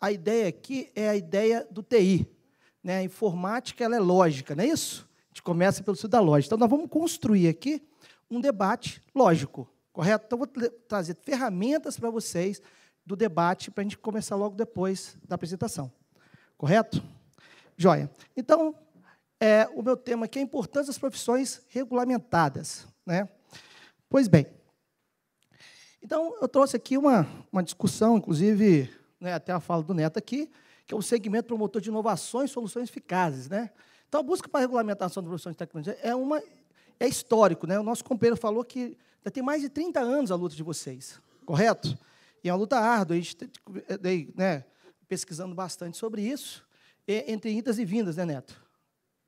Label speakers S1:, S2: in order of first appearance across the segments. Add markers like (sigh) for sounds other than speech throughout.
S1: a ideia aqui é a ideia do TI. Né? A informática ela é lógica, não é isso? A gente começa pelo estudo da lógica. Então, nós vamos construir aqui um debate lógico, correto? Então, eu vou trazer ferramentas para vocês do debate para a gente começar logo depois da apresentação, correto? Joia. Então, é, o meu tema aqui é a importância das profissões regulamentadas. Né? Pois bem, então eu trouxe aqui uma, uma discussão, inclusive né, até a fala do Neto aqui, que é um segmento promotor de inovações e soluções eficazes. Né? Então, a busca para a regulamentação da produção de tecnologia é, uma, é histórico. Né? O nosso companheiro falou que já tem mais de 30 anos a luta de vocês, correto? E é uma luta árdua, a gente né, pesquisando bastante sobre isso, entre idas e vindas, né, Neto?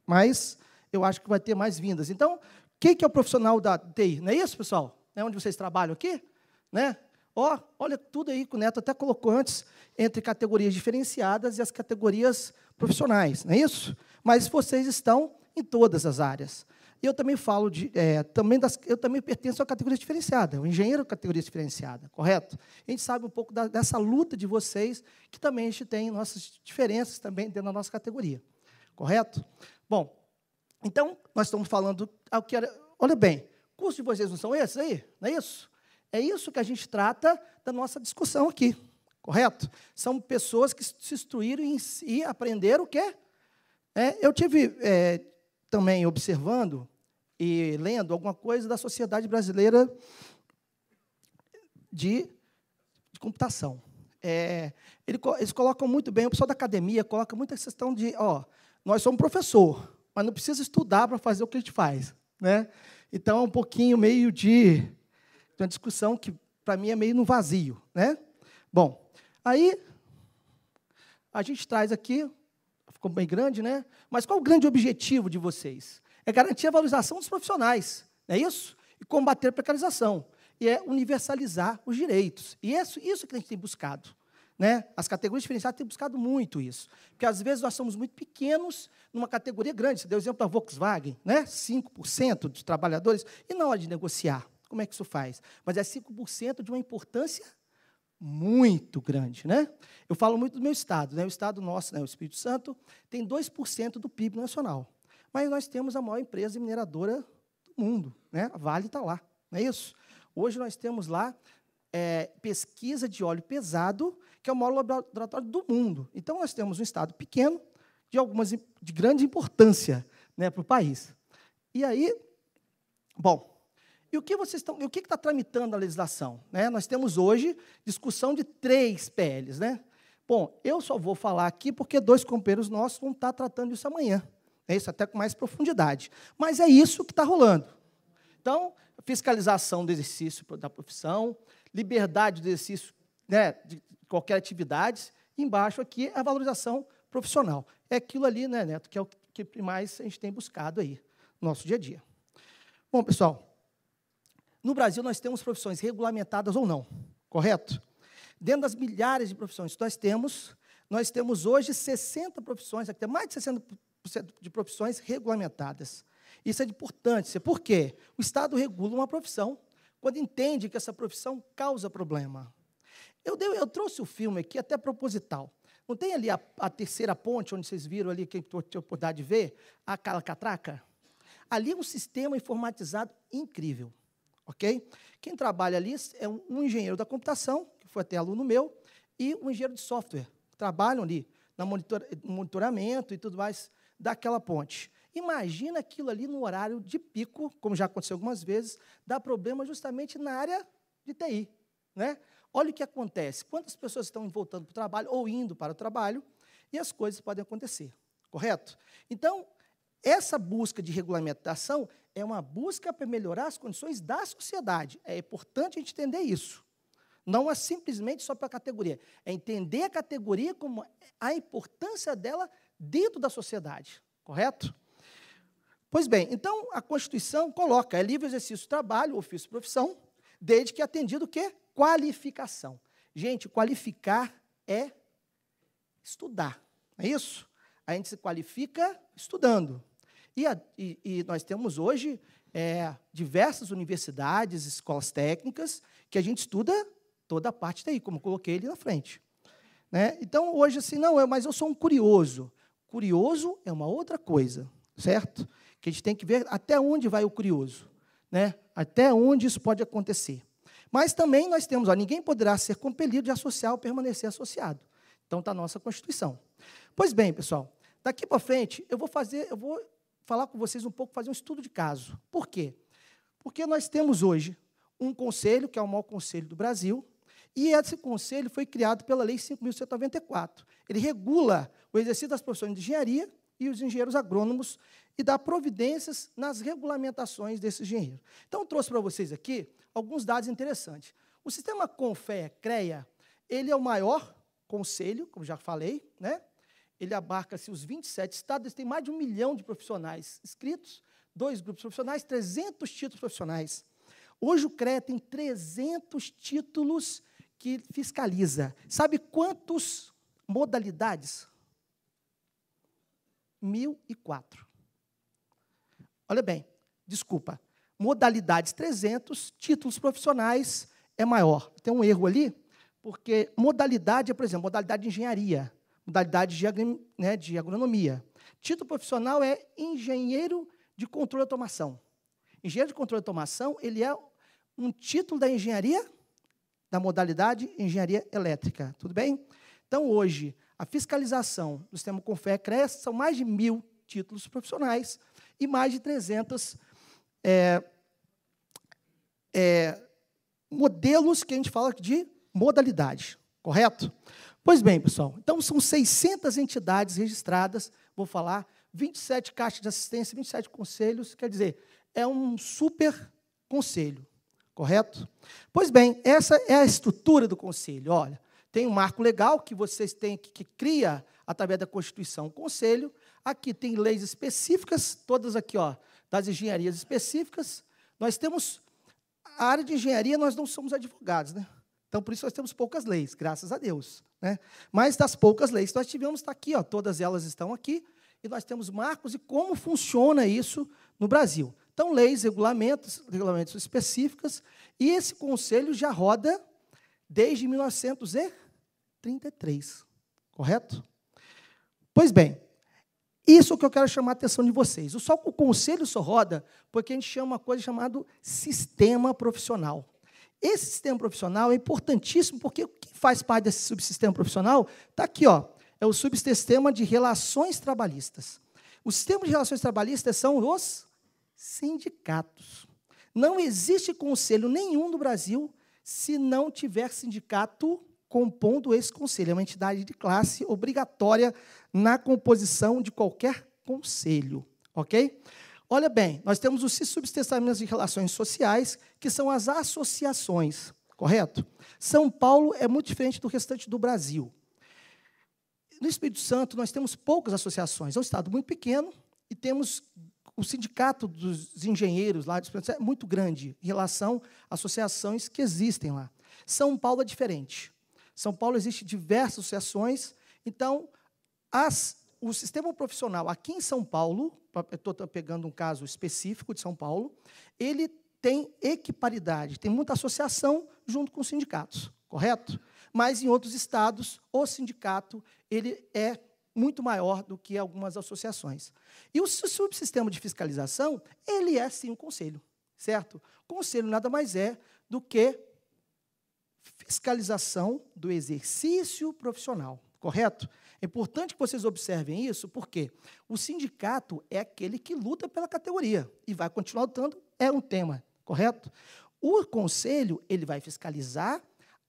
S1: Mas eu acho que vai ter mais vindas. Então, quem que é o profissional da TI? Não é isso, pessoal? É onde vocês trabalham aqui? Né? Ó, oh, olha tudo aí que o Neto até colocou antes, entre categorias diferenciadas e as categorias profissionais, não é isso? Mas vocês estão em todas as áreas. Eu também falo de, é, também das, eu também pertenço à categoria diferenciada, o engenheiro categoria diferenciada, correto? A gente sabe um pouco da, dessa luta de vocês, que também a gente tem nossas diferenças também dentro da nossa categoria, correto? Bom, então nós estamos falando ao que era, olha bem, curso de vocês não são esses aí, não é isso? É isso que a gente trata da nossa discussão aqui, correto? São pessoas que se instruíram e si, aprenderam o quê? É, eu tive é, também observando e lendo alguma coisa da Sociedade Brasileira de, de Computação. É, eles colocam muito bem, o pessoal da academia coloca muita questão de, ó, nós somos professor, mas não precisa estudar para fazer o que a gente faz, né? Então é um pouquinho meio de uma discussão que, para mim, é meio no vazio. Né? Bom, aí a gente traz aqui, ficou bem grande, né? Mas qual o grande objetivo de vocês? É garantir a valorização dos profissionais, não é isso? E combater a precarização. E é universalizar os direitos. E é isso, isso que a gente tem buscado. Né? As categorias diferenciadas têm buscado muito isso. Porque, às vezes, nós somos muito pequenos numa categoria grande. Você deu exemplo da Volkswagen, né? 5% dos trabalhadores, e na hora de negociar como é que isso faz? Mas é 5% de uma importância muito grande, né? Eu falo muito do meu estado, né? O estado nosso, né? o Espírito Santo, tem 2% do PIB nacional. Mas nós temos a maior empresa mineradora do mundo, né? A Vale está lá, não é isso? Hoje nós temos lá é, pesquisa de óleo pesado, que é o maior laboratório do mundo. Então nós temos um estado pequeno, de algumas de grande importância né, para o país. E aí, bom, e o que vocês estão, o que está tramitando a legislação? Né? Nós temos hoje discussão de três PLs, né? Bom, eu só vou falar aqui porque dois companheiros nossos vão estar tá tratando isso amanhã. É isso até com mais profundidade. Mas é isso que está rolando. Então, fiscalização do exercício da profissão, liberdade do exercício né, de qualquer atividade, e embaixo aqui a valorização profissional. É aquilo ali, né, Neto, que é o que mais a gente tem buscado aí no nosso dia a dia. Bom, pessoal, no Brasil, nós temos profissões regulamentadas ou não, correto? Dentro das milhares de profissões que nós temos, nós temos hoje 60 profissões, até mais de 60% de profissões regulamentadas. Isso é de importância, por quê? O Estado regula uma profissão quando entende que essa profissão causa problema. Eu, dei, eu trouxe o filme aqui até proposital. Não tem ali a, a terceira ponte, onde vocês viram ali, quem teve oportunidade de ver, a catraca? Ali é um sistema informatizado incrível ok? Quem trabalha ali é um engenheiro da computação, que foi até aluno meu, e um engenheiro de software. Trabalham ali no monitor, monitoramento e tudo mais daquela ponte. Imagina aquilo ali no horário de pico, como já aconteceu algumas vezes, dá problema justamente na área de TI. Né? Olha o que acontece. Quantas pessoas estão voltando para o trabalho ou indo para o trabalho e as coisas podem acontecer, correto? Então, essa busca de regulamentação é uma busca para melhorar as condições da sociedade. É importante a gente entender isso. Não é simplesmente só para a categoria. É entender a categoria como a importância dela dentro da sociedade. Correto? Pois bem, então a Constituição coloca: é livre exercício do trabalho, ofício e profissão, desde que atendido o quê? Qualificação. Gente, qualificar é estudar. Não é isso? A gente se qualifica estudando. E, a, e, e nós temos hoje é, diversas universidades, escolas técnicas, que a gente estuda toda a parte daí, como coloquei ele na frente. Né? Então, hoje, assim, não, eu, é, mas eu sou um curioso. Curioso é uma outra coisa, certo? Que a gente tem que ver até onde vai o curioso, né? até onde isso pode acontecer. Mas também nós temos, ó, ninguém poderá ser compelido de associar ou permanecer associado. Então está a nossa Constituição. Pois bem, pessoal, daqui para frente eu vou fazer, eu vou falar com vocês um pouco, fazer um estudo de caso. Por quê? Porque nós temos hoje um conselho, que é o maior conselho do Brasil, e esse conselho foi criado pela Lei 5.194. Ele regula o exercício das profissões de engenharia e os engenheiros agrônomos e dá providências nas regulamentações desses engenheiros. Então, trouxe para vocês aqui alguns dados interessantes. O sistema CONFEA-CREA, ele é o maior conselho, como já falei, né? ele abarca-se assim, os 27 estados, tem mais de um milhão de profissionais inscritos, dois grupos profissionais, 300 títulos profissionais. Hoje o CREA tem 300 títulos que fiscaliza. Sabe quantas modalidades? 1004. Olha bem, desculpa. Modalidades 300, títulos profissionais é maior. Tem um erro ali, porque modalidade é, por exemplo, modalidade de engenharia modalidade de, né, de agronomia. Título profissional é engenheiro de controle de automação. Engenheiro de controle de automação, ele é um título da engenharia, da modalidade engenharia elétrica, tudo bem? Então, hoje, a fiscalização do sistema Confé cresce, são mais de mil títulos profissionais e mais de 300 é, é, modelos que a gente fala de modalidade. Correto? Pois bem, pessoal, então são 600 entidades registradas, vou falar, 27 caixas de assistência, 27 conselhos, quer dizer, é um super conselho, correto? Pois bem, essa é a estrutura do conselho. Olha, tem um marco legal que vocês têm que, que cria através da Constituição o conselho. Aqui tem leis específicas, todas aqui, ó, das engenharias específicas. Nós temos a área de engenharia, nós não somos advogados, né? Então, por isso nós temos poucas leis, graças a Deus. Né? Mas das poucas leis que nós tivemos, está aqui, ó, todas elas estão aqui, e nós temos marcos e como funciona isso no Brasil. Então, leis, regulamentos, regulamentos específicos e esse conselho já roda desde 1933, correto? Pois bem, isso que eu quero chamar a atenção de vocês. O, só, o conselho só roda porque a gente chama uma coisa chamada sistema profissional. Esse sistema profissional é importantíssimo porque quem faz parte desse subsistema profissional está aqui, ó, é o subsistema de relações trabalhistas. Os sistemas de relações trabalhistas são os sindicatos. Não existe conselho nenhum no Brasil se não tiver sindicato compondo esse conselho. É uma entidade de classe obrigatória na composição de qualquer conselho, ok? Olha bem, nós temos os subtestamentos de relações sociais, que são as associações, correto? São Paulo é muito diferente do restante do Brasil. No Espírito Santo, nós temos poucas associações, é um estado muito pequeno e temos o sindicato dos engenheiros lá do Espírito Santo é muito grande em relação a associações que existem lá. São Paulo é diferente. São Paulo existe diversas associações, então as o sistema profissional aqui em São Paulo, estou pegando um caso específico de São Paulo, ele tem equiparidade, tem muita associação junto com os sindicatos, correto? Mas em outros estados, o sindicato ele é muito maior do que algumas associações. E o subsistema de fiscalização, ele é sim um conselho, certo? Conselho nada mais é do que fiscalização do exercício profissional correto? É importante que vocês observem isso, porque o sindicato é aquele que luta pela categoria e vai continuar lutando, é um tema, correto? O conselho, ele vai fiscalizar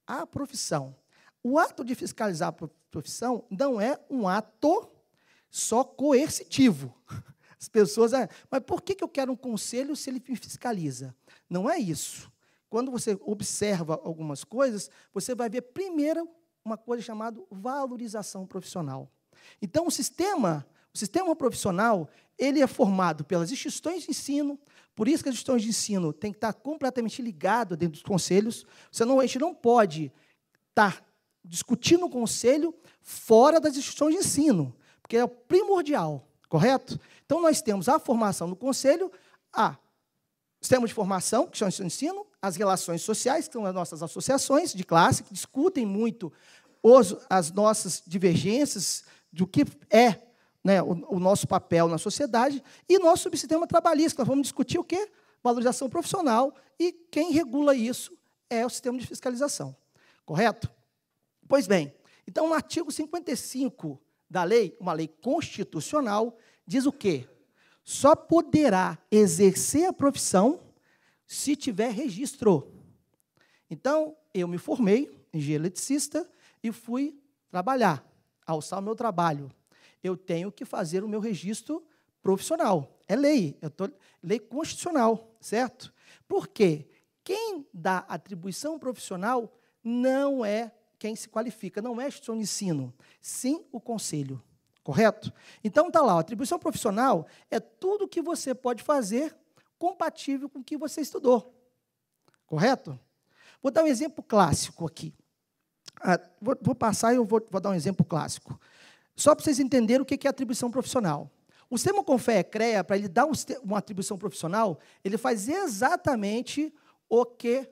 S1: a profissão. O ato de fiscalizar a profissão não é um ato só coercitivo. (laughs) As pessoas, ah, mas por que eu quero um conselho se ele me fiscaliza? Não é isso. Quando você observa algumas coisas, você vai ver primeiro uma coisa chamada valorização profissional. Então, o sistema, o sistema profissional, ele é formado pelas instituições de ensino, por isso que as instituições de ensino têm que estar completamente ligado dentro dos conselhos. Você não, a gente não pode estar discutindo o conselho fora das instituições de ensino, porque é o primordial, correto? Então, nós temos a formação no conselho, a sistema de formação, que são instituições de ensino, as relações sociais, que são as nossas associações de classe, que discutem muito os, as nossas divergências do que é né, o, o, nosso papel na sociedade, e nosso subsistema trabalhista. Nós vamos discutir o quê? Valorização profissional, e quem regula isso é o sistema de fiscalização. Correto? Pois bem, então o artigo 55 da lei, uma lei constitucional, diz o quê? Só poderá exercer a profissão se tiver registro. Então, eu me formei, engenheiro eletricista, e fui trabalhar, alçar o meu trabalho. Eu tenho que fazer o meu registro profissional. É lei, eu tô, lei constitucional, certo? Por quê? Quem dá atribuição profissional não é quem se qualifica, não é o instituição de ensino, sim o conselho, correto? Então, está lá, atribuição profissional é tudo que você pode fazer compatível com o que você estudou. Correto? Vou dar um exemplo clássico aqui. Ah, vou, vou, passar e eu vou, vou, dar um exemplo clássico. Só para vocês entenderem o que é atribuição profissional. O sistema Confé CREA, para ele dar uma atribuição profissional, ele faz exatamente o que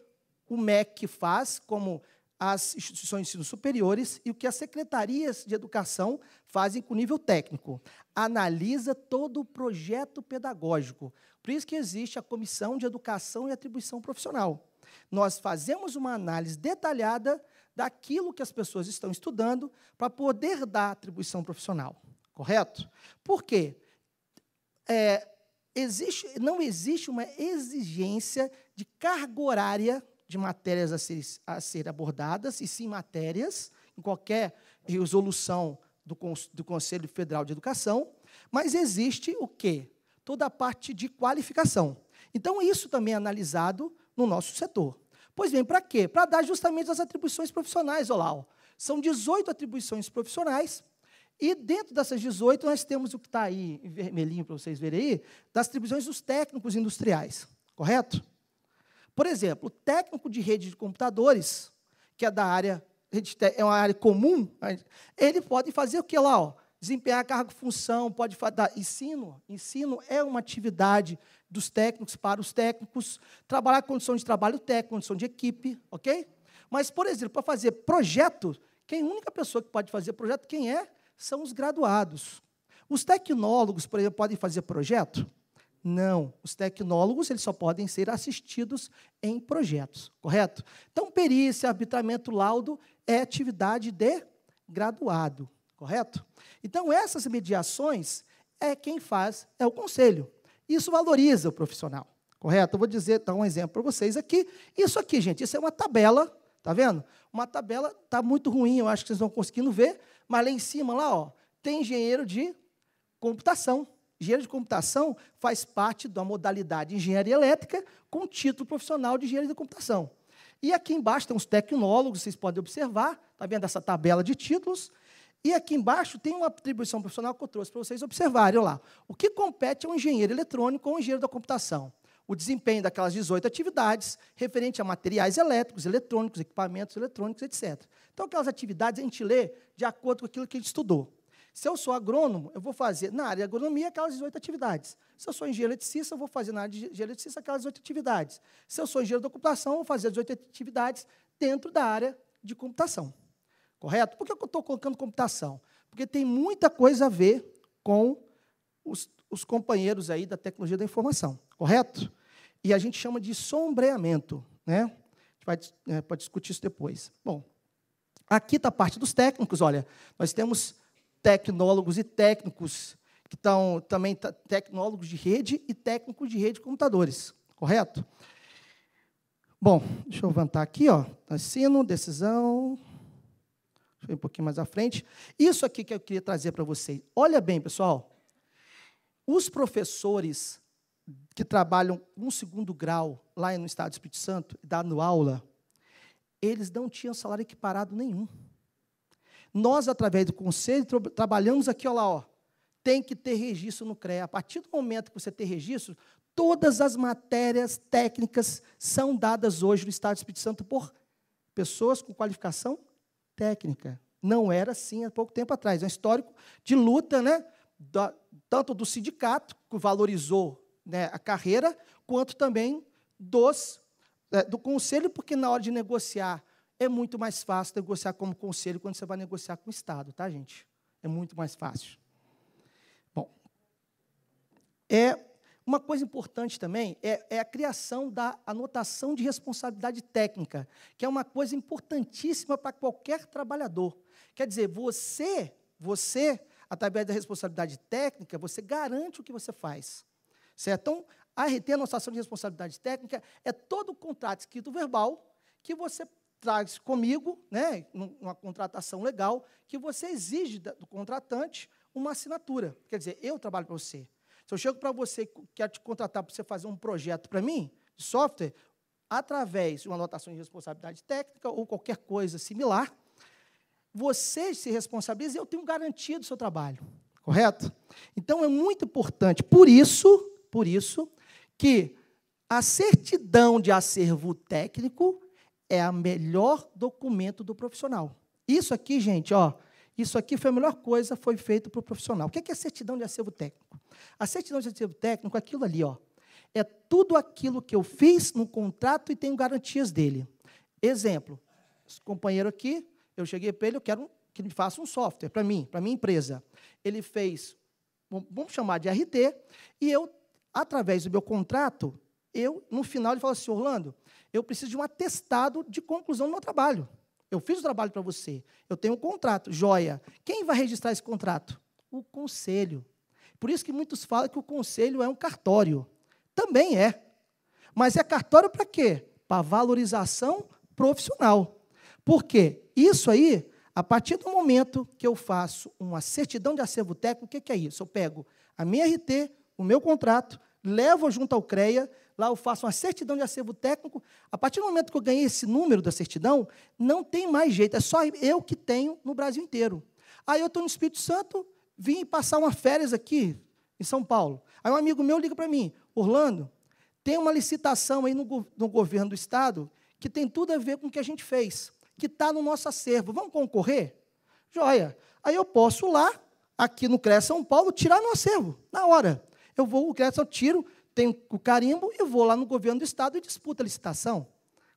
S1: o MEC faz como as instituições de ensino superiores e o que as secretarias de educação fazem com nível técnico. Analisa todo o projeto pedagógico. Por isso que existe a comissão de educação e atribuição profissional. Nós fazemos uma análise detalhada daquilo que as pessoas estão estudando para poder dar atribuição profissional. Correto? Por quê? É, existe, não existe uma exigência de carga horária de matérias a ser, a ser abordadas, e sim matérias, em qualquer resolução do, do Conselho Federal de Educação, mas existe o quê? Toda a parte de qualificação. Então, isso também é analisado no nosso setor. Pois bem, para quê? Para dar justamente as atribuições profissionais, Olau. São 18 atribuições profissionais, e dentro dessas 18, nós temos o que está aí em vermelhinho para vocês verem aí, das atribuições dos técnicos industriais, correto? Por exemplo, o técnico de rede de computadores, que é da área, é uma área comum, ele pode fazer o que lá? Ó? Desempenhar cargo função, pode dar ensino. Ensino é uma atividade dos técnicos para os técnicos, trabalhar condição de trabalho técnico, condição de equipe, ok? Mas, por exemplo, para fazer projeto, quem a única pessoa que pode fazer projeto, quem é? São os graduados. Os tecnólogos, por exemplo, podem fazer projeto? Não, os tecnólogos eles só podem ser assistidos em projetos, correto? Então, perícia, arbitramento, laudo é atividade de graduado, correto? Então, essas mediações é quem faz, é o conselho. Isso valoriza o profissional, correto? Eu vou dizer, dar um exemplo para vocês aqui. Isso aqui, gente, isso é uma tabela, tá vendo? Uma tabela está muito ruim, eu acho que vocês não estão conseguindo ver, mas lá em cima, lá, ó, tem engenheiro de computação, Engenheiro de computação faz parte da modalidade de engenharia elétrica com título profissional de engenheiro de computação. E aqui embaixo tem os tecnólogos, vocês podem observar, está vendo essa tabela de títulos? E aqui embaixo tem uma atribuição profissional que eu trouxe para vocês observarem olha lá. O que compete ao engenheiro eletrônico ou engenheiro da computação? O desempenho daquelas 18 atividades referente a materiais elétricos, eletrônicos, equipamentos eletrônicos, etc. Então, aquelas atividades a gente lê de acordo com aquilo que a gente estudou. Se eu sou agrônomo, eu vou fazer na área de agronomia aquelas 18 atividades. Se eu sou engenheiro eletricista, eu vou fazer na área de engenheiro eletricista aquelas 18 atividades. Se eu sou engenheiro da computação, eu vou fazer as 18 atividades dentro da área de computação. Correto? Por que eu estou colocando computação? Porque tem muita coisa a ver com os, os companheiros aí da tecnologia da informação. Correto? E a gente chama de sombreamento. Né? A gente vai, é, pode discutir isso depois. Bom, aqui está a parte dos técnicos. Olha, nós temos tecnólogos e técnicos, que estão também tá, tecnólogos de rede e técnicos de rede de computadores, correto? Bom, deixa eu levantar aqui, ó. Tá Ensino, decisão. Deixa um pouquinho mais à frente. Isso aqui que eu queria trazer para vocês. Olha bem, pessoal. Os professores que trabalham um segundo grau lá no Estado do Espírito Santo, dando aula, eles não tinham salário equiparado nenhum. Nós, através do conselho, trabalhamos aqui, olha, lá, ó. Tem que ter registro no CREA. A partir do momento que você tem registro, todas as matérias técnicas são dadas hoje no Estado do Espírito Santo por pessoas com qualificação técnica. Não era assim há pouco tempo atrás. É um histórico de luta, né? Da, tanto do sindicato, que valorizou né, a carreira, quanto também dos, é, do conselho, porque na hora de negociar é muito mais fácil negociar como conselho quando você vai negociar com o Estado, tá, gente? É muito mais fácil. Bom, é uma coisa importante também é, é, a criação da anotação de responsabilidade técnica, que é uma coisa importantíssima para qualquer trabalhador. Quer dizer, você, você, através da responsabilidade técnica, você garante o que você faz. Certo? Então, a RT, a anotação de responsabilidade técnica, é todo o contrato escrito verbal que você traz comigo, né, numa contratação legal, que você exige do contratante uma assinatura. Quer dizer, eu trabalho para você. Se eu chego para você e quer te contratar para você fazer um projeto para mim, de software, através de uma anotação de responsabilidade técnica ou qualquer coisa similar, você se responsabiliza e eu tenho garantia do seu trabalho. Correto? Então é muito importante, por isso, por isso que a certidão de acervo técnico é o melhor documento do profissional. Isso aqui, gente, ó, isso aqui foi a melhor coisa, foi feito para o profissional. O que é, a é certidão de acervo técnico? A certidão de acervo técnico, aquilo ali, ó, é tudo aquilo que eu fiz no contrato e tenho garantias dele. Exemplo, esse companheiro aqui, eu cheguei para ele, eu quero que ele faça um software para mim, para minha empresa. Ele fez, vamos chamar de RT, e eu, através do meu contrato, eu, no final, ele fala assim: Orlando, eu preciso de um atestado de conclusão do meu trabalho. Eu fiz o trabalho para você, eu tenho um contrato, joia. Quem vai registrar esse contrato? O conselho. Por isso que muitos falam que o conselho é um cartório. Também é. Mas é cartório para quê? Para valorização profissional. Porque isso aí, a partir do momento que eu faço uma certidão de acervo técnico, o que é isso? Eu pego a minha RT, o meu contrato, levo junto ao CREA, lá eu faço uma certidão de acervo técnico. A partir do momento que eu ganhei esse número da certidão, não tem mais jeito, é só eu que tenho no Brasil inteiro. Aí eu estou no Espírito Santo, vim passar uma férias aqui em São Paulo. Aí um amigo meu liga para mim, Orlando, tem uma licitação aí no, no governo do estado que tem tudo a ver com o que a gente fez, que está no nosso acervo. Vamos concorrer? Joia. Aí eu posso lá, aqui no CREA São Paulo, tirar no acervo, na hora. Eu vou, o CREA eu tiro, tenho o carimbo e vou lá no governo do estado e disputo a licitação.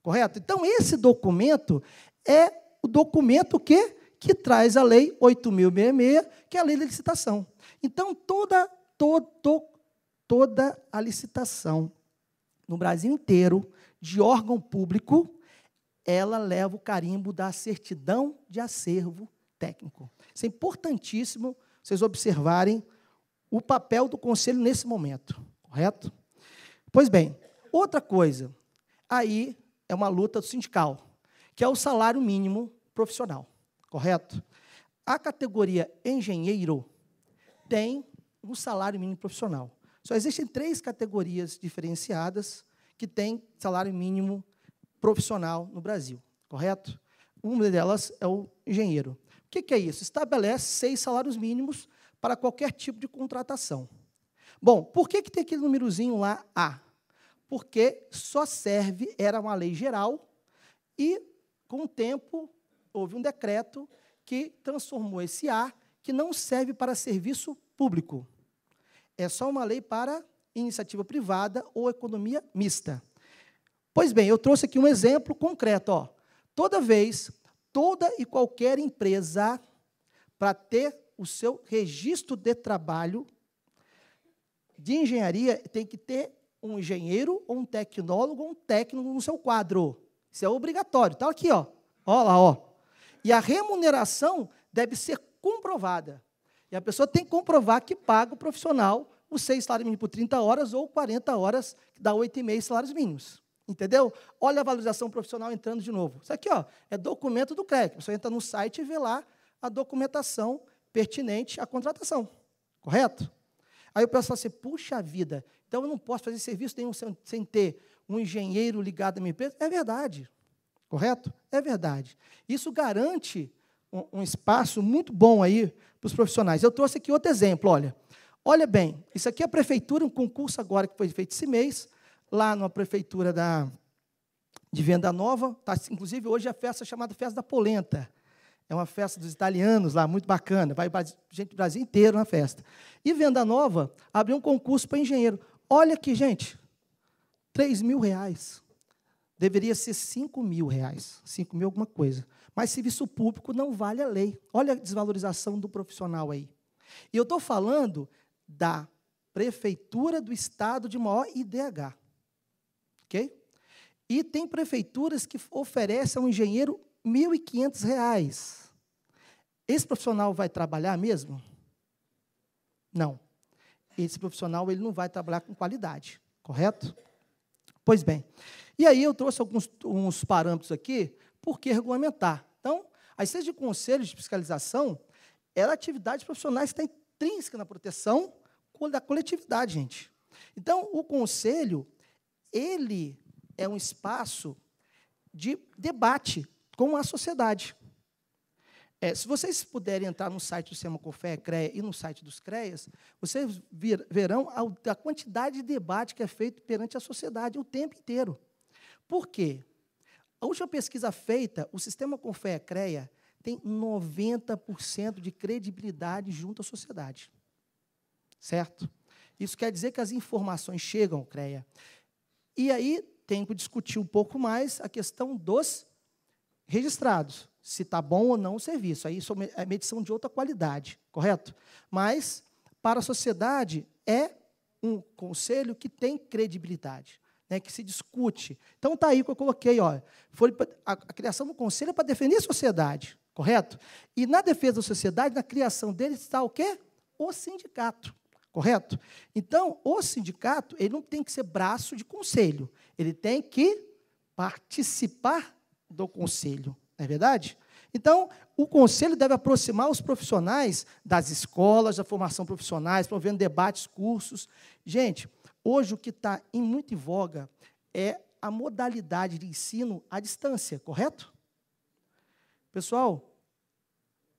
S1: Correto? Então, esse documento é o documento que, que traz a lei 8.066, que é a lei da licitação. Então, toda, todo, toda a licitação no Brasil inteiro de órgão público, ela leva o carimbo da certidão de acervo técnico. Isso é importantíssimo vocês observarem o papel do conselho nesse momento correto? Pois bem, outra coisa, aí é uma luta do sindical, que é o salário mínimo profissional, correto? A categoria engenheiro tem um salário mínimo profissional. Só existem três categorias diferenciadas que têm salário mínimo profissional no Brasil, correto? Uma delas é o engenheiro. O que é isso? Estabelece seis salários mínimos para qualquer tipo de contratação. Bom, por que, que tem aquele númerozinho lá A? Porque só serve, era uma lei geral, e com o tempo houve um decreto que transformou esse A, que não serve para serviço público. É só uma lei para iniciativa privada ou economia mista. Pois bem, eu trouxe aqui um exemplo concreto. Ó. Toda vez, toda e qualquer empresa, para ter o seu registro de trabalho, de engenharia tem que ter um engenheiro, ou um tecnólogo, ou um técnico no seu quadro. Isso é obrigatório. Está aqui, ó. Olha, lá, ó. E a remuneração deve ser comprovada. E a pessoa tem que comprovar que paga o profissional os seis salários mínimos por 30 horas ou 40 horas, que dá 8,5 salários mínimos. Entendeu? Olha a valorização profissional entrando de novo. Isso aqui ó, é documento do CREC. Você entra no site e vê lá a documentação pertinente à contratação. Correto? Aí o pessoal assim, puxa vida, então eu não posso fazer serviço nenhum sem, ter um engenheiro ligado à minha empresa. É verdade, correto? É verdade. Isso garante um, um espaço muito bom aí para os profissionais. Eu trouxe aqui outro exemplo, olha. Olha bem, isso aqui é a prefeitura, um concurso agora que foi feito esse mês, lá na prefeitura da, de Venda Nova, tá, inclusive hoje é a festa chamada Festa da Polenta. É uma festa dos italianos lá, muito bacana. Vai gente do Brasil inteiro na festa. E Venda Nova abriu um concurso para engenheiro. Olha aqui, gente, 3 mil reais. Deveria ser 5 mil reais, 5 mil alguma coisa. Mas serviço público não vale a lei. Olha a desvalorização do profissional aí. E eu estou falando da prefeitura do estado de maior IDH. Ok? E tem prefeituras que oferecem ao engenheiro 1.500 reais. Esse profissional vai trabalhar mesmo? Não. Esse profissional ele não vai trabalhar com qualidade, correto? Pois bem. E aí eu trouxe alguns parâmetros aqui por que regulamentar. Então, a seis de conselho de fiscalização é a atividade profissionais que está intrínseca na proteção da coletividade, gente. Então, o conselho, ele é um espaço de debate com a sociedade. É, se vocês puderem entrar no site do Semacofé CREA e no site dos CREAs, vocês vir, verão a, a, quantidade de debate que é feito perante a sociedade o tempo inteiro. Por quê? A última pesquisa feita, o Sistema Confé CREA tem 90% de credibilidade junto à sociedade. Certo? Isso quer dizer que as informações chegam, CREA. E aí tem que discutir um pouco mais a questão dos registrados, se está bom ou não o serviço. Aí isso é, é medição de outra qualidade, correto? Mas, para a sociedade, é um conselho que tem credibilidade, né, que se discute. Então, está aí que eu coloquei. Ó, foi a, a criação do conselho é para defender a sociedade, correto? E na defesa da sociedade, na criação dele, está o quê? O sindicato, correto? Então, o sindicato ele não tem que ser braço de conselho, ele tem que participar do conselho. Não é verdade? Então, o conselho deve aproximar os profissionais das escolas, da formação profissionais, promovendo debates, cursos. Gente, hoje o que está muito em voga é a modalidade de ensino à distância, correto? Pessoal,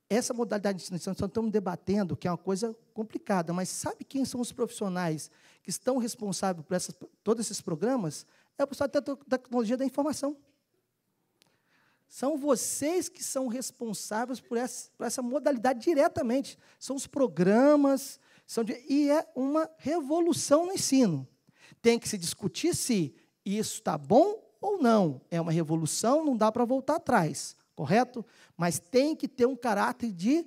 S1: essa modalidade de ensino à distância, nós estamos debatendo, que é uma coisa complicada, mas sabe quem são os profissionais que estão responsáveis por essas, todos esses programas? É o pessoal da tecnologia da informação. São vocês que são responsáveis por essa, por essa modalidade diretamente. São os programas, são de, e é uma revolução no ensino. Tem que se discutir se isso está bom ou não. É uma revolução, não dá para voltar atrás, correto? Mas tem que ter um caráter de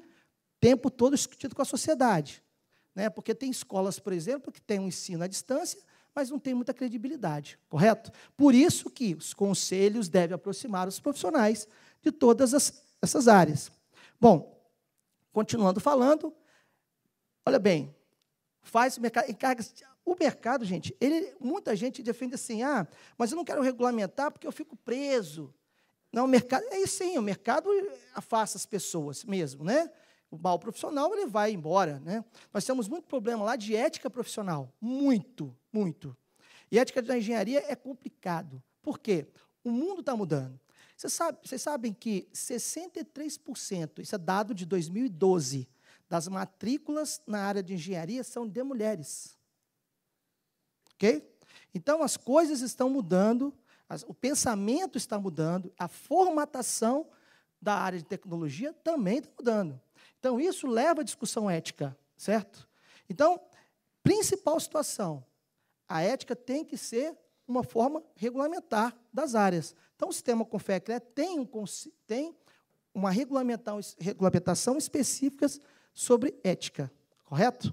S1: tempo todo discutido com a sociedade. Né? Porque tem escolas, por exemplo, que têm um ensino à distância mas não tem muita credibilidade, correto? Por isso que os conselhos devem aproximar os profissionais de todas as, essas áreas. Bom, continuando falando, olha bem, faz encargas. O mercado, gente, ele, muita gente defende assim, ah, mas eu não quero regulamentar porque eu fico preso. Não, o mercado, é isso sim, o mercado afasta as pessoas mesmo, né? o mal profissional, ele vai embora. Né? Nós temos muito problema lá de ética profissional. Muito, muito. E ética da engenharia é complicado. Por quê? O mundo está mudando. Vocês sabe, sabem que 63%, isso é dado de 2012, das matrículas na área de engenharia são de mulheres. Ok? Então, as coisas estão mudando, as, o pensamento está mudando, a formatação da área de tecnologia também está mudando. Então, isso leva à discussão ética, certo? Então, principal situação, a ética tem que ser uma forma regulamentar das áreas. Então, o sistema Confecre tem, um, tem uma regulamentação específica sobre ética, correto?